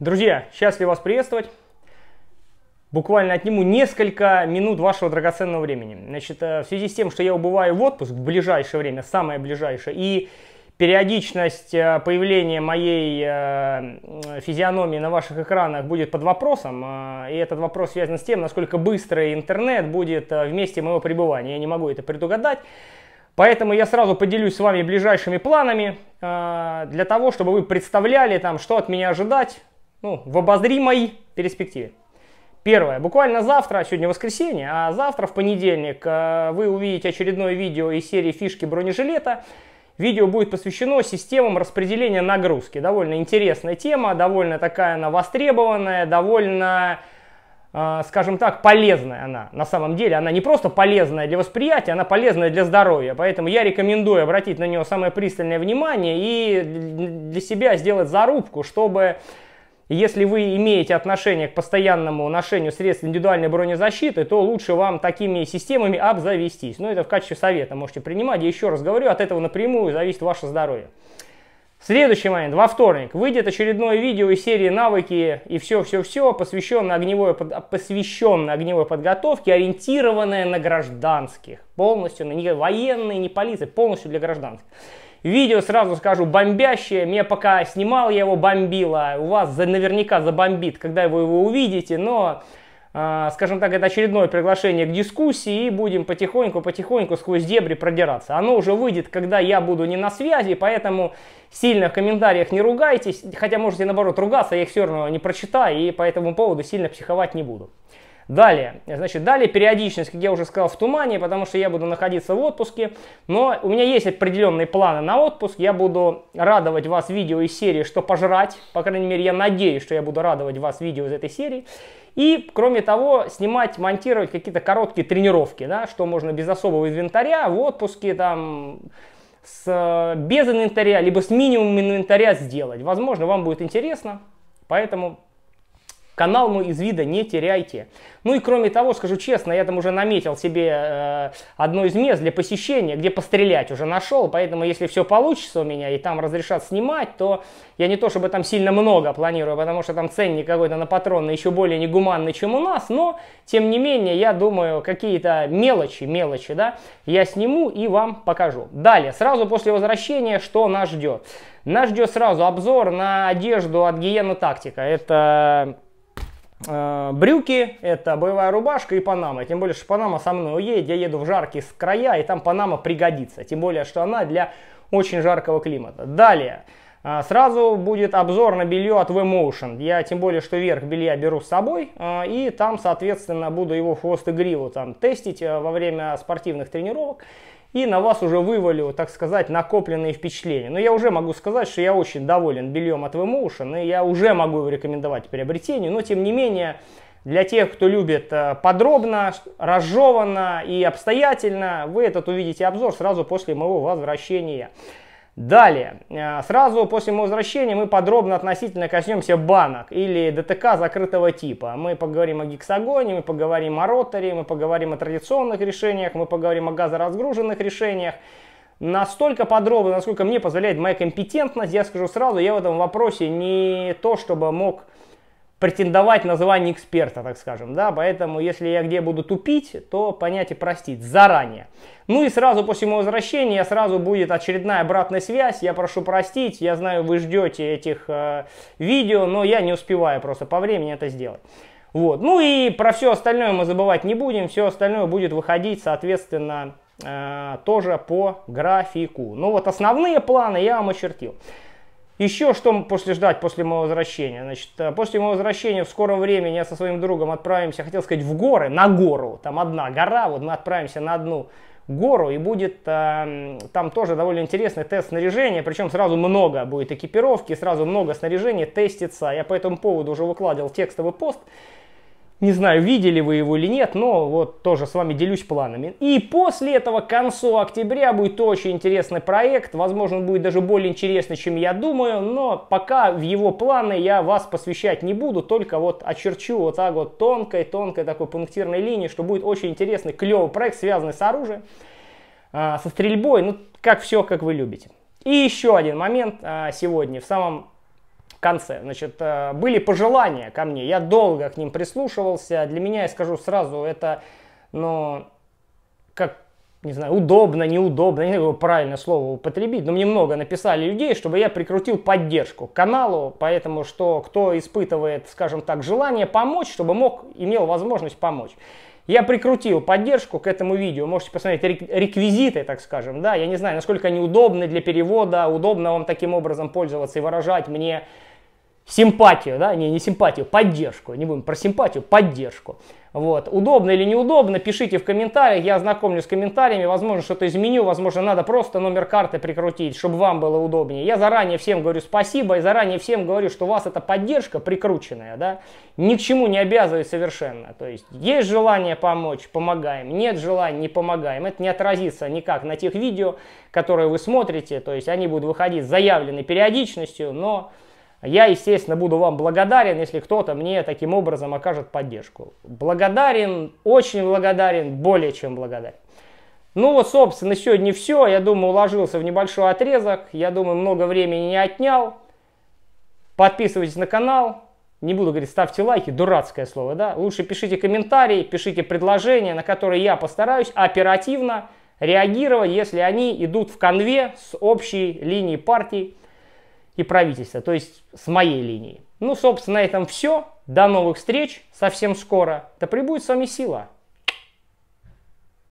Друзья, счастлив вас приветствовать. Буквально отниму несколько минут вашего драгоценного времени. Значит, э, в связи с тем, что я убываю в отпуск в ближайшее время, самое ближайшее, и периодичность э, появления моей э, физиономии на ваших экранах будет под вопросом, и этот вопрос связан с тем, насколько быстро интернет будет вместе моего пребывания. Я не могу это предугадать. Поэтому я сразу поделюсь с вами ближайшими планами для того, чтобы вы представляли, там, что от меня ожидать, ну, в обозримой перспективе. Первое. Буквально завтра, сегодня воскресенье, а завтра в понедельник э, вы увидите очередное видео из серии «Фишки бронежилета». Видео будет посвящено системам распределения нагрузки. Довольно интересная тема, довольно такая она востребованная, довольно, э, скажем так, полезная она. На самом деле она не просто полезная для восприятия, она полезная для здоровья. Поэтому я рекомендую обратить на нее самое пристальное внимание и для себя сделать зарубку, чтобы если вы имеете отношение к постоянному ношению средств индивидуальной бронезащиты, то лучше вам такими системами обзавестись. Но это в качестве совета можете принимать. Я еще раз говорю, от этого напрямую зависит ваше здоровье. Следующий момент. Во вторник выйдет очередное видео из серии «Навыки» и все-все-все, посвященное огневой, посвященное огневой подготовке, ориентированное на гражданских. Полностью, на не военные, не полиции, полностью для гражданских. Видео, сразу скажу, бомбящее. Мне пока снимал, я его бомбила, У вас наверняка забомбит, когда вы его увидите, но а, скажем так, это очередное приглашение к дискуссии, и будем потихоньку-потихоньку сквозь дебри продираться. Оно уже выйдет, когда я буду не на связи, поэтому сильно в комментариях не ругайтесь, хотя можете наоборот ругаться, я их все равно не прочитаю, и по этому поводу сильно психовать не буду. Далее, значит, далее периодичность, как я уже сказал, в тумане, потому что я буду находиться в отпуске, но у меня есть определенные планы на отпуск, я буду радовать вас видео из серии «Что пожрать», по крайней мере, я надеюсь, что я буду радовать вас видео из этой серии, и, кроме того, снимать, монтировать какие-то короткие тренировки, да, что можно без особого инвентаря, в отпуске, там, с, без инвентаря, либо с минимумом инвентаря сделать. Возможно, вам будет интересно, поэтому Канал мой из вида не теряйте. Ну и кроме того, скажу честно, я там уже наметил себе э, одно из мест для посещения, где пострелять уже нашел. Поэтому, если все получится у меня и там разрешат снимать, то я не то чтобы там сильно много планирую, потому что там ценник какой-то на патроны еще более негуманный, чем у нас. Но, тем не менее, я думаю, какие-то мелочи, мелочи, да, я сниму и вам покажу. Далее, сразу после возвращения, что нас ждет? Нас ждет сразу обзор на одежду от Гиена Тактика. Это э, брюки, это боевая рубашка и панама. Тем более, что панама со мной уедет, я еду в жаркие края, и там панама пригодится. Тем более, что она для очень жаркого климата. Далее. Э, сразу будет обзор на белье от V-Motion. Я тем более, что верх белья беру с собой, э, и там, соответственно, буду его хвост и гриву там тестить э, во время спортивных тренировок и на вас уже вывалил, так сказать, накопленные впечатления. Но я уже могу сказать, что я очень доволен бельем от Vmotion, и я уже могу его рекомендовать к приобретению, но тем не менее, для тех, кто любит э, подробно, разжеванно и обстоятельно, вы этот увидите обзор сразу после моего возвращения. Далее, э, сразу после моего возвращения мы подробно относительно коснемся банок или ДТК закрытого типа. Мы поговорим о гексагоне, мы поговорим о роторе, мы поговорим о традиционных решениях, мы поговорим о газоразгруженных решениях. Настолько подробно, насколько мне позволяет моя компетентность, я скажу сразу, я в этом вопросе не то чтобы мог претендовать на звание эксперта, так скажем, да, поэтому если я где буду тупить, то понять и простить заранее. Ну и сразу после моего возвращения сразу будет очередная обратная связь, я прошу простить, я знаю, вы ждете этих э, видео, но я не успеваю просто по времени это сделать. Вот. Ну и про все остальное мы забывать не будем, все остальное будет выходить, соответственно, э, тоже по графику. Ну вот основные планы я вам очертил. Еще что после ждать после моего возвращения? Значит, э, после моего возвращения в скором времени я со своим другом отправимся, хотел сказать, в горы, на гору. Там одна гора, вот мы отправимся на одну гору, и будет э, там тоже довольно интересный тест снаряжения, причем сразу много будет экипировки, сразу много снаряжения тестится. Я по этому поводу уже выкладывал текстовый пост. Не знаю, видели вы его или нет, но вот тоже с вами делюсь планами. И после этого, к концу октября, будет очень интересный проект. Возможно, он будет даже более интересный, чем я думаю. Но пока в его планы я вас посвящать не буду. Только вот очерчу вот так вот тонкой-тонкой такой пунктирной линии, что будет очень интересный, клевый проект, связанный с оружием, а, со стрельбой. Ну, как все, как вы любите. И еще один момент а, сегодня. В самом конце. Значит, э, были пожелания ко мне, я долго к ним прислушивался. Для меня, я скажу сразу, это, ну, как, не знаю, удобно, неудобно, не знаю, правильное слово употребить, но мне много написали людей, чтобы я прикрутил поддержку каналу, поэтому что кто испытывает, скажем так, желание помочь, чтобы мог, имел возможность помочь. Я прикрутил поддержку к этому видео, можете посмотреть реквизиты, так скажем, да, я не знаю, насколько они удобны для перевода, удобно вам таким образом пользоваться и выражать мне симпатию, да, не, не симпатию, поддержку, не будем про симпатию, поддержку. Вот. Удобно или неудобно, пишите в комментариях, я ознакомлюсь с комментариями, возможно, что-то изменю, возможно, надо просто номер карты прикрутить, чтобы вам было удобнее. Я заранее всем говорю спасибо и заранее всем говорю, что у вас эта поддержка прикрученная, да, ни к чему не обязывает совершенно. То есть, есть желание помочь, помогаем, нет желания, не помогаем. Это не отразится никак на тех видео, которые вы смотрите, то есть, они будут выходить с заявленной периодичностью, но я, естественно, буду вам благодарен, если кто-то мне таким образом окажет поддержку. Благодарен, очень благодарен, более чем благодарен. Ну вот, собственно, сегодня все. Я думаю, уложился в небольшой отрезок. Я думаю, много времени не отнял. Подписывайтесь на канал. Не буду говорить, ставьте лайки, дурацкое слово, да? Лучше пишите комментарии, пишите предложения, на которые я постараюсь оперативно реагировать, если они идут в конве с общей линией партии и правительства, то есть с моей линии. Ну, собственно, на этом все. До новых встреч совсем скоро. Да прибудет с вами сила.